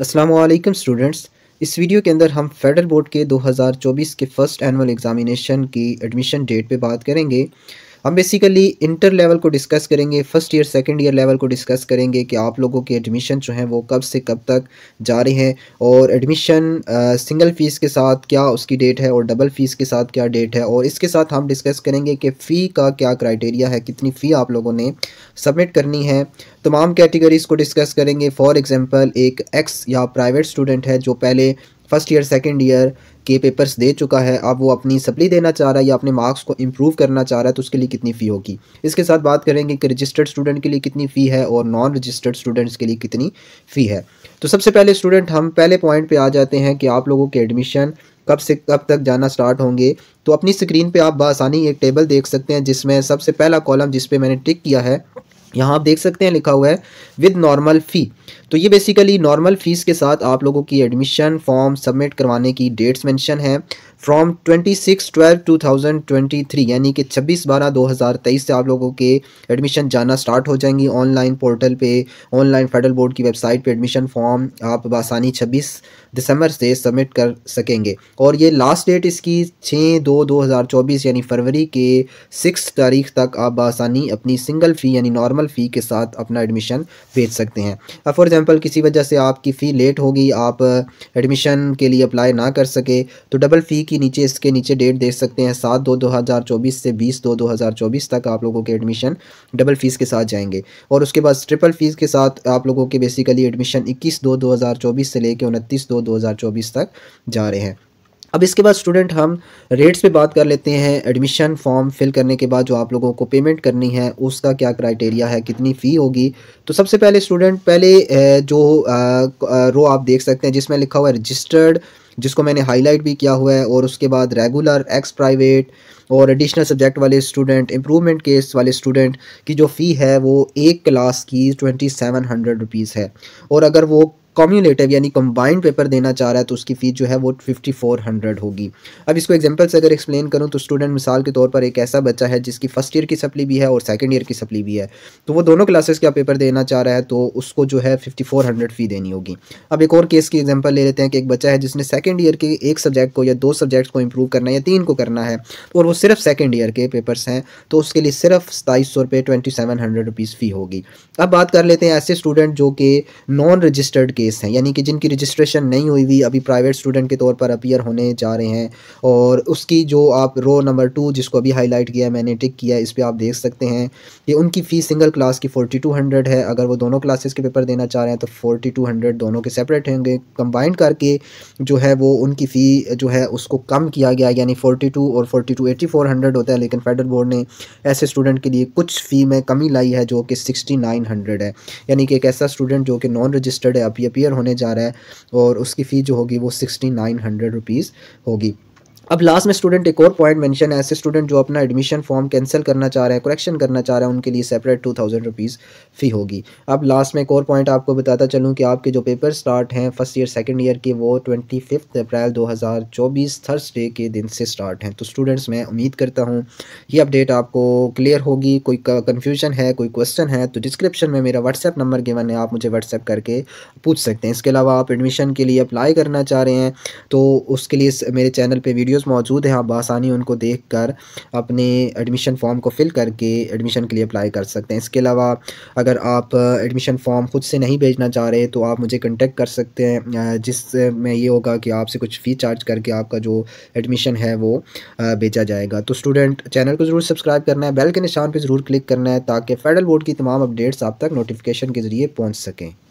Aslam students इस video के अंदर हम फेडरल बोर्ड के 2024 के फर्स्ट एनुअल एग्जामिनेशन की एडमिशन डेट पे बात करेंगे हम बेसिकली इंटर लेवल को डिस्कस करेंगे first year second year level को डिस्कस करेंगे कि आप लोगों के एडमिशन जो हैं वो कब से कब तक जा रहे हैं और एडमिशन सिंगल फ़ीस के साथ क्या उसकी डेट है और डबल फ़ीस के साथ क्या डेट है और इसके साथ हम डिस्कस करेंगे कि फ़ी का क्या क्राइटेरिया है कितनी फ़ी आप लोगों ने सबमिट करनी है तमाम कैटेगरीज़ को डिस्कस करेंगे फॉर एग्ज़ाम्पल एक एक्स या प्राइवेट स्टूडेंट है जो पहले फर्स्ट ईयर सेकेंड ईयर के पेपर्स दे चुका है आप वो अपनी सप्ली देना चाह रहा है या अपने मार्क्स को इम्प्रूव करना चाह रहा है तो उसके लिए कितनी फ़ी होगी इसके साथ बात करेंगे कि रजिस्टर्ड स्टूडेंट के लिए कितनी फ़ी है और नॉन रजिस्टर्ड स्टूडेंट्स के लिए कितनी फ़ी है तो सबसे पहले स्टूडेंट हम पहले पॉइंट पे आ जाते हैं कि आप लोगों के एडमिशन कब से कब तक जाना स्टार्ट होंगे तो अपनी स्क्रीन पर आप बसानी एक टेबल देख सकते हैं जिसमें सबसे पहला कॉलम जिस मैंने टिक किया है यहाँ आप देख सकते हैं लिखा हुआ है विद नॉर्मल फ़ी तो ये बेसिकली नॉर्मल फ़ीस के साथ आप लोगों की एडमिशन फॉर्म सबमिट करवाने की डेट्स मेंशन है फ्रॉम 26 12 थ्री यानी कि 26 बारह 2023 से आप लोगों के एडमिशन जाना स्टार्ट हो जाएंगी ऑनलाइन पोर्टल पे ऑनलाइन फेडरल बोर्ड की वेबसाइट पे एडमिशन फॉर्म आप बासानी 26 दिसंबर से सबमिट कर सकेंगे और ये लास्ट डेट इसकी 6 दो 2024 यानी फरवरी के सिक्स तारीख तक आप बासानी अपनी सिंगल फ़ी यानी नॉर्मल फ़ी के साथ अपना एडमिशन भेज सकते हैं अब फॉर एग्ज़ाम्पल किसी वजह से आपकी फ़ी लेट होगी आप एडमिशन के लिए अप्लाई ना कर सके तो डबल फ़ी के नीचे इसके नीचे डेट देख सकते हैं सात दो दो हज़ार चौबीस से बीस दो दो हज़ार चौबीस तक आप लोगों के एडमिशन डबल फ़ीस के साथ जाएंगे और उसके बाद ट्रिपल फ़ीस के साथ आप लोगों के बेसिकली एडमिशन इक्कीस दो दो हज़ार चौबीस से लेकर उनतीस दो दो हज़ार चौबीस तक जा रहे हैं अब इसके बाद स्टूडेंट हम रेट्स पे बात कर लेते हैं एडमिशन फॉर्म फिल करने के बाद जो आप लोगों को पेमेंट करनी है उसका क्या क्राइटेरिया है कितनी फ़ी होगी तो सबसे पहले स्टूडेंट पहले जो रो आप देख सकते हैं जिसमें लिखा हुआ है रजिस्टर्ड जिसको मैंने हाईलाइट भी किया हुआ है और उसके बाद रेगुलर एक्स प्राइवेट और एडिशनल सब्जेक्ट वाले स्टूडेंट इम्प्रूवमेंट केस वाले स्टूडेंट की जो फ़ी है वो एक क्लास की ट्वेंटी सेवन हंड्रेड रुपीज़ है और अगर वो कॉम्यूलेटिव यानी कंबाइंड पेपर देना चाह रहा है तो उसकी फ़ीस जो है वो फिफ्टी फोर हंड्रेड होगी अब इसको एग्जाम्पल से अगर एक्सप्लेन करूँ तो स्टूडेंट मिसाल के तौर पर एक ऐसा बच्चा है जिसकी फ़र्स्ट ईयर की सप्ली भी है और सेकेंड ईयर की सप्ली भी है तो वो दोनों क्लासेस का पेपर देना चाह रहा है तो उसको जो है फिफ्टी फोर हंड्रेड फ़ी देनी होगी अब एक और केस की एग्जाम्पल ले लेते हैं कि एक बच्चा है जिसने सेकेंड ईयर के एक सब्जेक्ट को या दो सब्जेक्ट्स को इम्प्रूव करना है या तीन को करना है और वो सिर्फ सेकेंड ईयर के पेपर्स हैं तो उसके लिए सिर्फ सताईस सौ रुपये twenty seven hundred rupees fee होगी अब बात कर लेते हैं ऐसे स्टूडेंट जो कि नॉन रजिस्टर्ड के केस हैं यानी कि जिनकी रजिस्ट्रेशन नहीं हुई हुई अभी प्राइवेट स्टूडेंट के तौर पर अपीयर होने जा रहे हैं और उसकी जो आप रो नंबर टू जिसको अभी हाईलाइट किया मैंने टिक किया इस पर आप देख सकते हैं कि उनकी फ़ीस सिंगल क्लास की फोर्टी टू हंड्रेड है अगर वो दोनों क्लासेस के पेपर देना चाह रहे हैं तो फोर्टी टू हंड्रेड दोनों के सेपरेट होंगे कंबाइंड करके जो है वो उनकी फ़ी जो है उसको कम किया गया यानी फोर्टी टू और forty two eighty four hundred होता है लेकिन फेडरल बोर्ड ने ऐसे स्टूडेंट के लिए कुछ फ़ी में कमी लाई है जो कि सिक्सटी नाइन हंड्रेड है यानी कि एक ऐसा स्टूडेंट जो कि नॉन रजिस्टर्ड है अभी रिपेयर होने जा रहा है और उसकी फ़ी जो होगी वो सिक्सटी नाइन हंड्रेड रुपीज़ होगी अब लास्ट में स्टूडेंट एक और पॉइंट मेंशन है ऐसे स्टूडेंट जो अपना एडमिशन फॉर्म कैंसिल करना चाह रहे हैं करेक्शन करना चाह रहे हैं उनके लिए separate two thousand rupees fee होगी अब लास्ट में एक और पॉइंट आपको बताता चलूँ कि आपके जो पेपर स्टार्ट हैं फर्स्ट ईयर सेकेंड ईयर के वो ट्वेंटी फिफ्थ अप्रैल दो हज़ार चौबीस थर्सडे के दिन से स्टार्ट हैं तो स्टूडेंट्स मैं उम्मीद करता हूँ ये अपडेट आपको क्लियर होगी कोई कन्फ्यूजन है कोई क्वेश्चन है तो डिस्क्रिप्शन में मेरा व्हाट्सएप नंबर के है आप मुझे व्हाट्सएप करके पूछ सकते हैं इसके अलावा आप एडमिशन के लिए अप्लाई करना चाह रहे हैं तो उसके लिए मेरे चैनल पर वीडियो वीडियोस मौजूद हैं आप बासानी उनको देखकर अपने एडमिशन फॉर्म को फिल करके एडमिशन के लिए अप्लाई कर सकते हैं इसके अलावा अगर आप एडमिशन फॉर्म खुद से नहीं भेजना चाह रहे तो आप मुझे कंटेक्ट कर सकते हैं जिसमें ये होगा कि आपसे कुछ फ़ी चार्ज करके आपका जो एडमिशन है वो भेजा जाएगा तो स्टूडेंट चैनल को ज़रूर सब्सक्राइब करना है बेल के निशान पर ज़रूर क्लिक करना है ताकि फेडरल बोर्ड की तमाम अपडेट्स आप तक नोटिफिकेशन के ज़रिए पहुँच सकें